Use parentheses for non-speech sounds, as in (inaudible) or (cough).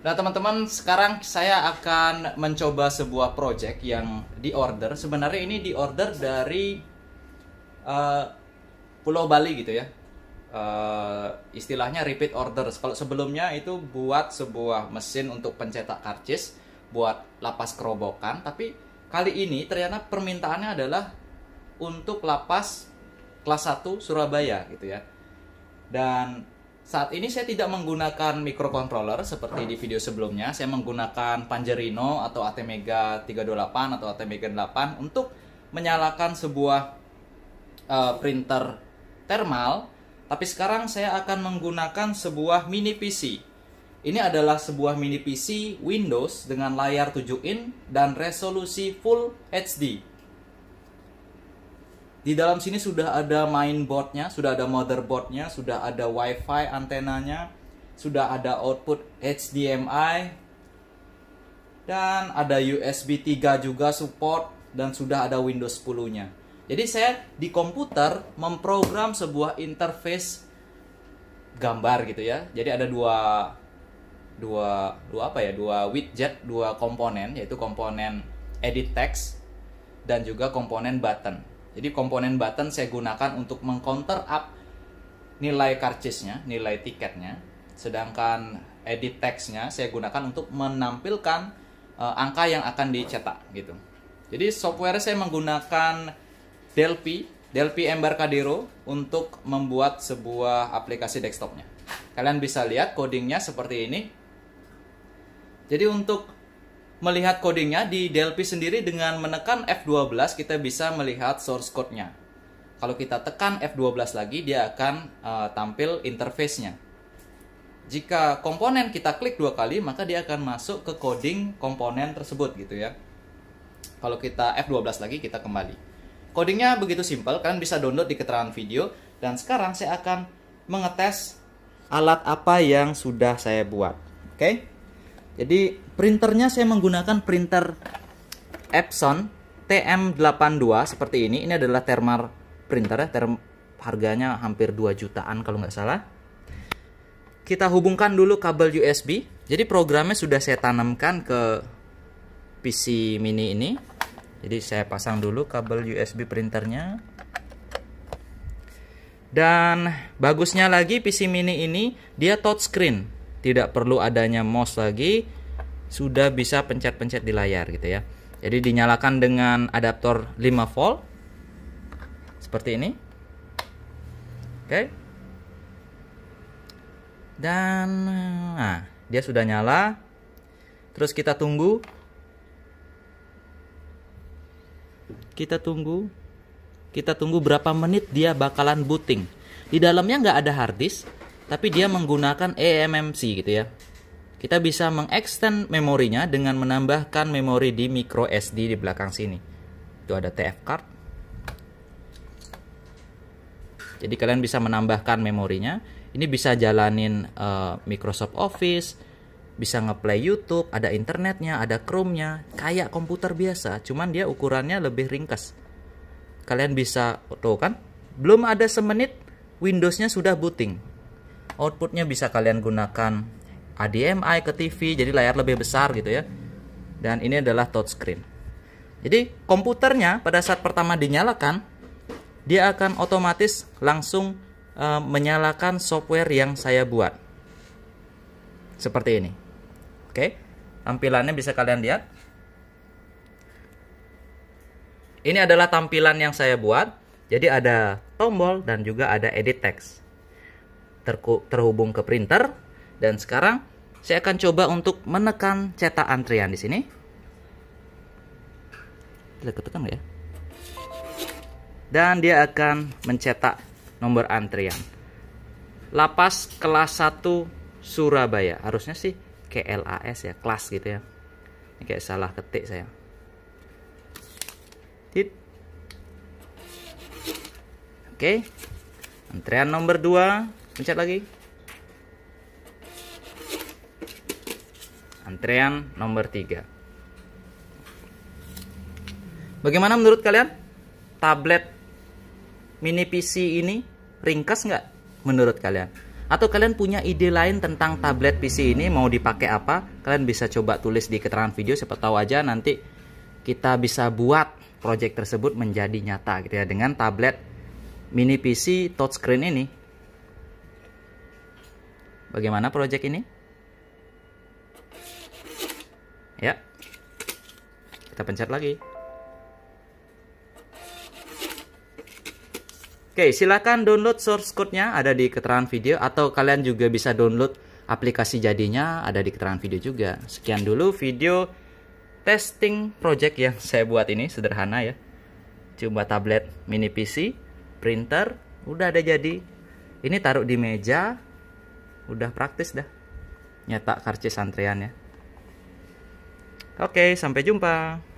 Nah teman-teman sekarang saya akan mencoba sebuah project yang di order. Sebenarnya ini di order dari uh, Pulau Bali gitu ya. Uh, istilahnya repeat order. Kalau sebelumnya itu buat sebuah mesin untuk pencetak karcis buat lapas kerobokan, tapi kali ini ternyata permintaannya adalah untuk lapas kelas 1 Surabaya gitu ya. Dan saat ini saya tidak menggunakan microcontroller seperti di video sebelumnya. Saya menggunakan Panjerino atau ATmega 328 atau ATmega 8 untuk menyalakan sebuah uh, printer thermal. Tapi sekarang saya akan menggunakan sebuah mini PC. Ini adalah sebuah mini PC Windows dengan layar 7 in dan resolusi Full HD di dalam sini sudah ada mainboardnya, sudah ada motherboardnya, sudah ada wifi antenanya, sudah ada output HDMI, dan ada USB 3 juga support, dan sudah ada Windows 10-nya. Jadi saya di komputer memprogram sebuah interface gambar gitu ya. Jadi ada dua dua dua apa ya dua widget dua komponen yaitu komponen edit text dan juga komponen button jadi komponen button saya gunakan untuk mengcounter up nilai karcisnya, nilai tiketnya. Sedangkan edit teksnya saya gunakan untuk menampilkan uh, angka yang akan dicetak gitu. Jadi software saya menggunakan Delphi, Delphi Embarcadero untuk membuat sebuah aplikasi desktopnya. Kalian bisa lihat codingnya seperti ini. Jadi untuk melihat codingnya di Delphi sendiri dengan menekan F12 kita bisa melihat source code-nya. Kalau kita tekan F12 lagi dia akan uh, tampil interface-nya. Jika komponen kita klik dua kali maka dia akan masuk ke coding komponen tersebut gitu ya. Kalau kita F12 lagi kita kembali. Codingnya begitu simpel, kalian bisa download di keterangan video dan sekarang saya akan mengetes alat apa yang sudah saya buat. Oke? Okay? Jadi printernya saya menggunakan printer Epson TM82 seperti ini. Ini adalah thermal printer ya. Term harganya hampir 2 jutaan kalau nggak salah. Kita hubungkan dulu kabel USB. Jadi programnya sudah saya tanamkan ke PC mini ini. Jadi saya pasang dulu kabel USB printernya. Dan bagusnya lagi PC mini ini dia touchscreen tidak perlu adanya mouse lagi sudah bisa pencet-pencet di layar gitu ya jadi dinyalakan dengan adaptor 5 volt seperti ini oke okay. dan nah dia sudah nyala terus kita tunggu kita tunggu kita tunggu berapa menit dia bakalan booting di dalamnya nggak ada hard disk tapi dia menggunakan eMMC gitu ya. Kita bisa mengextend memorinya dengan menambahkan memori di micro SD di belakang sini. Itu ada TF card. Jadi kalian bisa menambahkan memorinya. Ini bisa jalanin uh, Microsoft Office, bisa ngeplay YouTube, ada internetnya, ada Chrome-nya, kayak komputer biasa, cuman dia ukurannya lebih ringkas. Kalian bisa tuh kan, belum ada semenit Windows-nya sudah booting outputnya bisa kalian gunakan HDMI ke TV jadi layar lebih besar gitu ya dan ini adalah touchscreen jadi komputernya pada saat pertama dinyalakan dia akan otomatis langsung e, menyalakan software yang saya buat seperti ini oke tampilannya bisa kalian lihat ini adalah tampilan yang saya buat jadi ada tombol dan juga ada edit text terhubung ke printer dan sekarang saya akan coba untuk menekan cetak antrian di sini. Kita ketekan ya. Dan dia akan mencetak nomor antrian. Lapas kelas 1 Surabaya. Harusnya sih KLAS ya, kelas gitu ya. Ini kayak salah ketik saya. Tit. Oke. Antrian nomor 2 pencet lagi antrean nomor 3 bagaimana menurut kalian tablet mini PC ini ringkas nggak menurut kalian atau kalian punya ide lain tentang tablet PC ini mau dipakai apa kalian bisa coba tulis di keterangan video siapa tahu aja nanti kita bisa buat project tersebut menjadi nyata gitu ya dengan tablet mini PC touchscreen ini Bagaimana project ini? Ya. Kita pencet lagi. Oke, silakan download source code-nya ada di keterangan video atau kalian juga bisa download aplikasi jadinya ada di keterangan video juga. Sekian dulu video testing project yang (laughs) saya buat ini sederhana ya. Cuma tablet mini PC, printer, udah ada jadi. Ini taruh di meja, udah praktis dah nyetak karcis antrian ya oke sampai jumpa